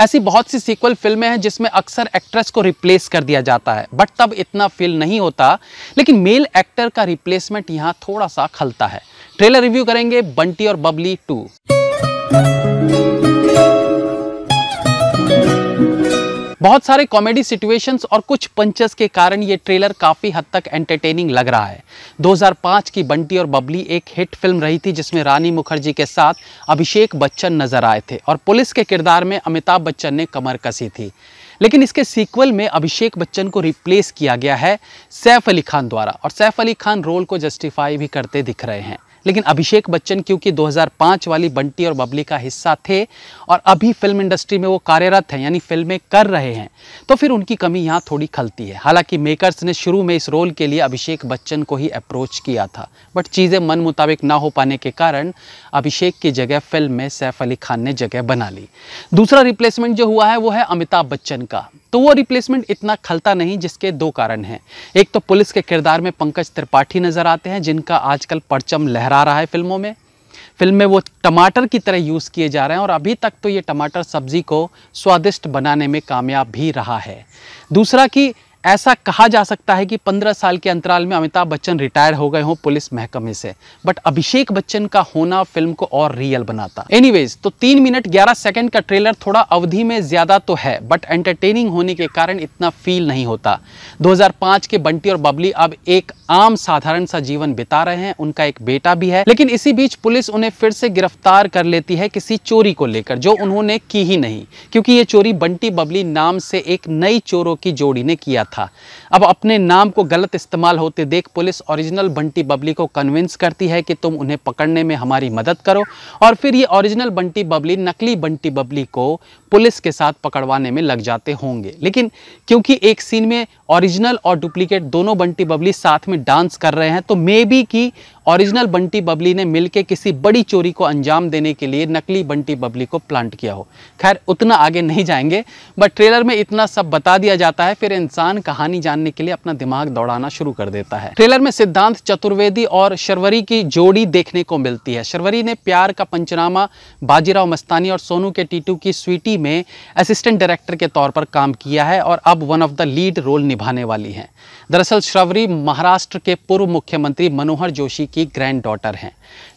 ऐसी बहुत सी सीक्वल फिल्में हैं जिसमें अक्सर एक्ट्रेस को रिप्लेस कर दिया जाता है बट तब इतना फील नहीं होता लेकिन मेल एक्टर का रिप्लेसमेंट यहाँ थोड़ा सा खलता है ट्रेलर रिव्यू करेंगे बंटी और बबली टू बहुत सारे कॉमेडी सिचुएशंस और कुछ पंचस के कारण ये ट्रेलर काफ़ी हद तक एंटरटेनिंग लग रहा है 2005 की बंटी और बबली एक हिट फिल्म रही थी जिसमें रानी मुखर्जी के साथ अभिषेक बच्चन नजर आए थे और पुलिस के किरदार में अमिताभ बच्चन ने कमर कसी थी लेकिन इसके सीक्वल में अभिषेक बच्चन को रिप्लेस किया गया है सैफ अली खान द्वारा और सैफ अली खान रोल को जस्टिफाई भी करते दिख रहे हैं लेकिन अभिषेक बच्चन क्योंकि 2005 वाली बंटी और बबली का हिस्सा थे और अभी फिल्म इंडस्ट्री में वो कार्यरत हैं यानी फिल्में कर रहे हैं तो फिर उनकी कमी यहाँ थोड़ी खलती है हालांकि मेकर्स ने शुरू में इस रोल के लिए अभिषेक बच्चन को ही अप्रोच किया था बट चीज़ें मन मुताबिक ना हो पाने के कारण अभिषेक की जगह फिल्म में सैफ अली खान ने जगह बना ली दूसरा रिप्लेसमेंट जो हुआ है वो है अमिताभ बच्चन का तो वो रिप्लेसमेंट इतना खलता नहीं जिसके दो कारण हैं एक तो पुलिस के किरदार में पंकज त्रिपाठी नज़र आते हैं जिनका आजकल परचम लहरा रहा है फिल्मों में फिल्म में वो टमाटर की तरह यूज़ किए जा रहे हैं और अभी तक तो ये टमाटर सब्ज़ी को स्वादिष्ट बनाने में कामयाब भी रहा है दूसरा कि ऐसा कहा जा सकता है कि 15 साल के अंतराल में अमिताभ बच्चन रिटायर हो गए हों पुलिस महकमे से बट अभिषेक बच्चन का होना फिल्म को और रियल बनाता एनीवेज तो तीन मिनट ग्यारह सेकेंड का ट्रेलर थोड़ा अवधि में ज्यादा तो है बट एंटरटेनिंग होने के कारण इतना फील नहीं होता 2005 के बंटी और बबली अब एक आम साधारण सा जीवन बिता रहे हैं उनका एक बेटा भी है लेकिन इसी बीच पुलिस उन्हें फिर से गिरफ्तार कर लेती है किसी चोरी को लेकर जो उन्होंने की ही नहीं क्योंकि ये चोरी बंटी बबली नाम से एक नई चोरों की जोड़ी ने किया था था अब अपने नाम को गलत इस्तेमाल होते देख पुलिस ओरिजिनल बंटी बबली को कन्विंस करती है कि तुम उन्हें पकड़ने में हमारी मदद करो और फिर ये ओरिजिनल बंटी बबली नकली बंटी बबली को पुलिस के साथ पकड़वाने में लग जाते होंगे लेकिन क्योंकि एक सीन में ओरिजिनल और डुप्लीकेट दोनों बंटी बबली साथ में डांस कर रहे हैं तो मे बी कि ओरिजिनल बंटी बबली ने मिलकर किसी बड़ी चोरी को अंजाम देने के लिए नकली बंटी बबली को प्लांट किया हो खैर उतना आगे नहीं जाएंगे बट ट्रेलर में इतना सब बता दिया जाता है फिर इंसान कहानी जानने के लिए अपना दिमाग दौड़ाना शुरू कर देता है ट्रेलर में सिद्धांत चतुर्वेदी और शर्वरी की जोड़ी देखने को मिलती है शर्वरी ने प्यार का पंचनामा बाजीराव मस्तानी और सोनू के टीटू की स्वीटी में असिस्टेंट डायरेक्टर के तौर पर काम किया है और अब one of the lead role निभाने वाली हैं दरअसल श्रवरी महाराष्ट्र के पूर्व मुख्यमंत्री मनोहर जोशी की ग्रैंड डॉटर हैं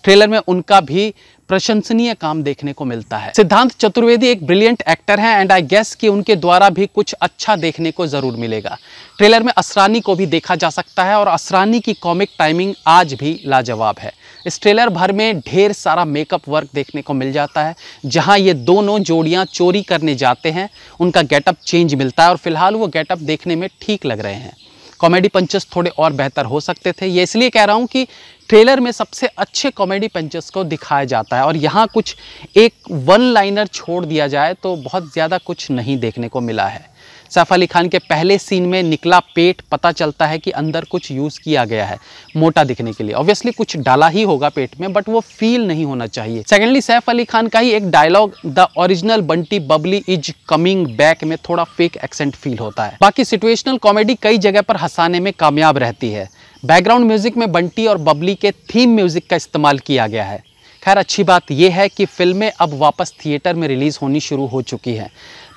ट्रेलर में उनका भी प्रशंसनीय काम देखने को मिलता है सिद्धांत चतुर्वेदी एक ब्रिलियंट एक्टर हैं एंड आई गेस कि उनके द्वारा भी कुछ अच्छा देखने को ज़रूर मिलेगा ट्रेलर में असरानी को भी देखा जा सकता है और असरानी की कॉमिक टाइमिंग आज भी लाजवाब है इस ट्रेलर भर में ढेर सारा मेकअप वर्क देखने को मिल जाता है जहाँ ये दोनों जोड़ियाँ चोरी करने जाते हैं उनका गेटअप चेंज मिलता है और फिलहाल वो गेटअप देखने में ठीक लग रहे हैं कॉमेडी पंचर्स थोड़े और बेहतर हो सकते थे ये इसलिए कह रहा हूँ कि ट्रेलर में सबसे अच्छे कॉमेडी पंचर्स को दिखाया जाता है और यहाँ कुछ एक वन लाइनर छोड़ दिया जाए तो बहुत ज़्यादा कुछ नहीं देखने को मिला है सैफ अली खान के पहले सीन में निकला पेट पता चलता है कि अंदर कुछ यूज़ किया गया है मोटा दिखने के लिए ऑब्वियसली कुछ डाला ही होगा पेट में बट वो फील नहीं होना चाहिए सेकेंडली सैफ अली खान का ही एक dialogue the original Bunty Babli is coming back में थोड़ा फेक एक्सेंट फील होता है बाकी सिचुएशनल कॉमेडी कई जगह पर हंसाने में कामयाब रहती है बैकग्राउंड म्यूज़िक में बंटी और बबली के थीम म्यूज़िक का इस्तेमाल किया गया है खैर अच्छी बात यह है कि फिल्में अब वापस थिएटर में रिलीज़ होनी शुरू हो चुकी हैं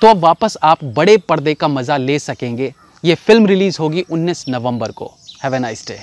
तो अब वापस आप बड़े पर्दे का मज़ा ले सकेंगे ये फिल्म रिलीज़ होगी 19 नवंबर को हैव ए नाइस डे